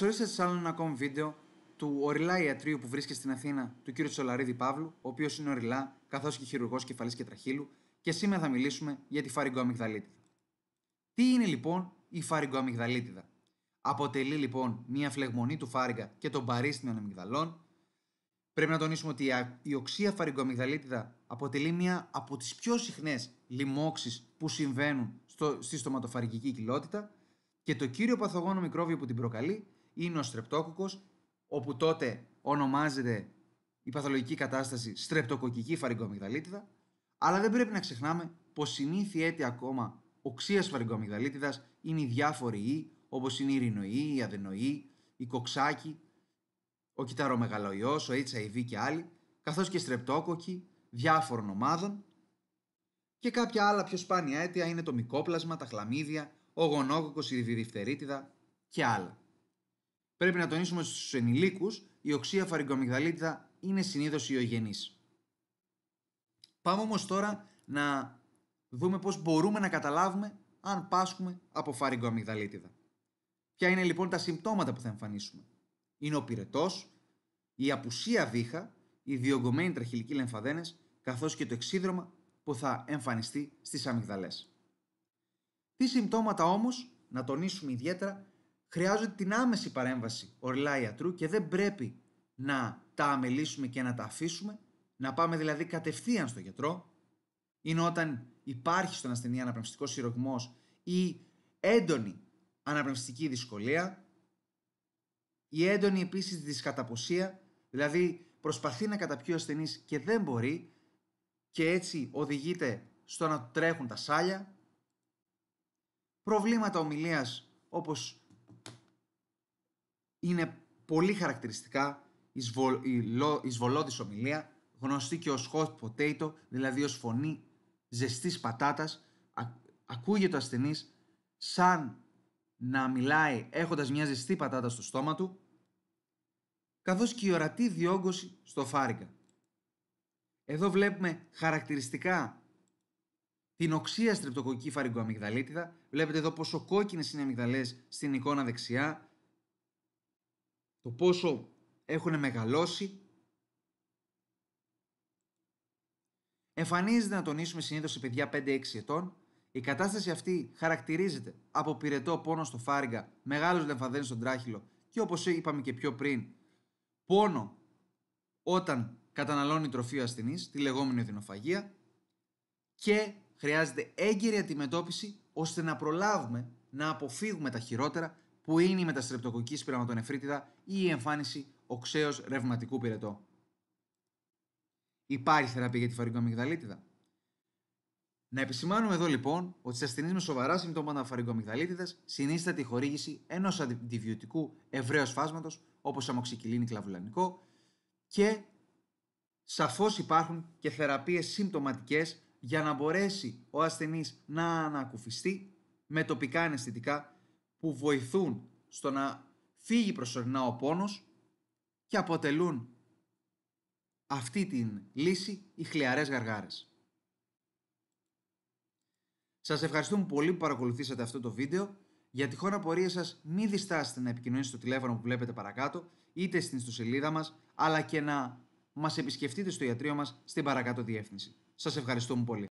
Καλώς σε άλλο ένα ακόμη βίντεο του οριλά ιατρίου που βρίσκεται στην Αθήνα του κ. Τσολαρίδη Παύλου, ο οποίος είναι οριλά, καθώς και χειρουργός κεφαλής και τραχύλου, και σήμερα θα μιλήσουμε για τη φαρικοαμυγδαλίτιδα. Τι είναι λοιπόν η φαρικοαμυγδαλίτιδα, Αποτελεί λοιπόν μια φλεγμονή του φάριγκα και των παρίστινων αμυγδαλών. Πρέπει να τονίσουμε ότι η οξία φαρικοαμυγδαλίτιδα αποτελεί μια από τις πιο συχνές λοιμώξεις που συμβαίνουν στο, στη στοματοφαρικική κοιλότητα. Και το κύριο παθογόνο μικρόβιο που την προκαλεί είναι ο στρεπτόκοκος, όπου τότε ονομάζεται η παθολογική κατάσταση στρεπτοκοκική φαρυγκομυγδαλίτιδα, αλλά δεν πρέπει να ξεχνάμε πως συνήθεια έτη ακόμα οξία φαρυγκομυγδαλίτιδας είναι οι διάφοροι ιοί, όπως είναι η ρινοή, η αδενοή, η κοξάκη, ο κυταρομεγαλοϊός, ο HIV και άλλοι, καθώς και στρεπτόκοκοι διάφορων ομάδων και κάποια άλλα πιο σπάνια αίτια είναι το μικόπλασμα, τα χλαμίδια, ο γονόκοκος, η διφτερίτιδα και άλλα. Πρέπει να τονίσουμε στους ενηλίκους η οξία φαρυγκομυγδαλίτιδα είναι συνήθως ιογενή. Πάμε όμως τώρα να δούμε πώς μπορούμε να καταλάβουμε αν πάσχουμε από φαρυγκομυγδαλίτιδα. Ποια είναι λοιπόν τα συμπτώματα που θα εμφανίσουμε. Είναι ο πυρετός, η απουσία βήχα, οι διωγγωμένοι τραχυλικοί λεμφαδένες, καθώς και το εξίδρομα που θα εμφανιστεί στις αμυγδαλές. Τι συμπτώματα όμως, να τονίσουμε ιδιαίτερα, χρειάζονται την άμεση παρέμβαση ορλά ιατρού και δεν πρέπει να τα αμελήσουμε και να τα αφήσουμε, να πάμε δηλαδή κατευθείαν στο γιατρό. Είναι όταν υπάρχει στον ασθενή αναπνευστικός συρροκμός ή έντονη αναπνευστική δυσκολία, η έντονη επίσης δισκαταποσία, δυσκαταποσια δηλαδη προσπαθεί να καταπιεί ο ασθενής και δεν μπορεί και έτσι οδηγείται στο να τρέχουν τα σάλια, προβλήματα ομιλίας όπως είναι πολύ χαρακτηριστικά η εισβολώδης ομιλία, γνωστή και ως hot potato, δηλαδή ως φωνή ζεστής πατάτας, ακούγεται ο ασθενής σαν να μιλάει έχοντας μια ζεστή πατάτα στο στόμα του, καθώς και η ορατή διόγκωση στο φάρικα. Εδώ βλέπουμε χαρακτηριστικά την οξία στριπτοκοκκή φαρικοαμυγδαλίτιδα. Βλέπετε εδώ πόσο κόκκινες είναι οι αμυγδαλές στην εικόνα δεξιά το πόσο έχουν μεγαλώσει. Εμφανίζεται να τονίσουμε συνήθως σε παιδιά 5-6 ετών. Η κατάσταση αυτή χαρακτηρίζεται από πυρετό πόνο στο φάριγγα, μεγάλος λεμφαδένης στον τράχυλο και όπως είπαμε και πιο πριν, πόνο όταν καταναλώνει τροφή ο ασθενής, τη λεγόμενη οδυνοφαγία και χρειάζεται έγκαιρη αντιμετώπιση ώστε να προλάβουμε να αποφύγουμε τα χειρότερα που είναι η μεταστρεπτοκοκκής σπυραματονεφρίτιδα ή η εμφάνιση οξέως ρευματικού πυρετό. Υπάρχει θεραπεία για τη φαρικοαμυγδαλίτιδα. Να επισημάνουμε εδώ λοιπόν ότι σε ασθενείς με σοβαρά συμπτώματα φαρικοαμυγδαλίτιδα συνίσταται η χορήγηση ενός αντιβιωτικού ευρέως φάσματος όπως αμοξικυλίνη κλαβουλανικό και σαφώς υπάρχουν και θεραπείες συμπτωματικές για να μπορέσει ο ασθενής να ανακουφιστεί με τοπικά αναισθητικά που βοηθούν στο να φύγει προσωρινά ο πόνος και αποτελούν αυτή την λύση οι χλιαρές γαργάρες. Σας ευχαριστούμε πολύ που παρακολουθήσατε αυτό το βίντεο. Για τυχόν απορία σας μην διστάσετε να επικοινωνήσετε το τηλέφωνο που βλέπετε παρακάτω είτε στην ιστοσελίδα μας αλλά και να μας επισκεφτείτε στο ιατρείο μας στην παρακάτω διεύθυνση. Σας ευχαριστούμε πολύ.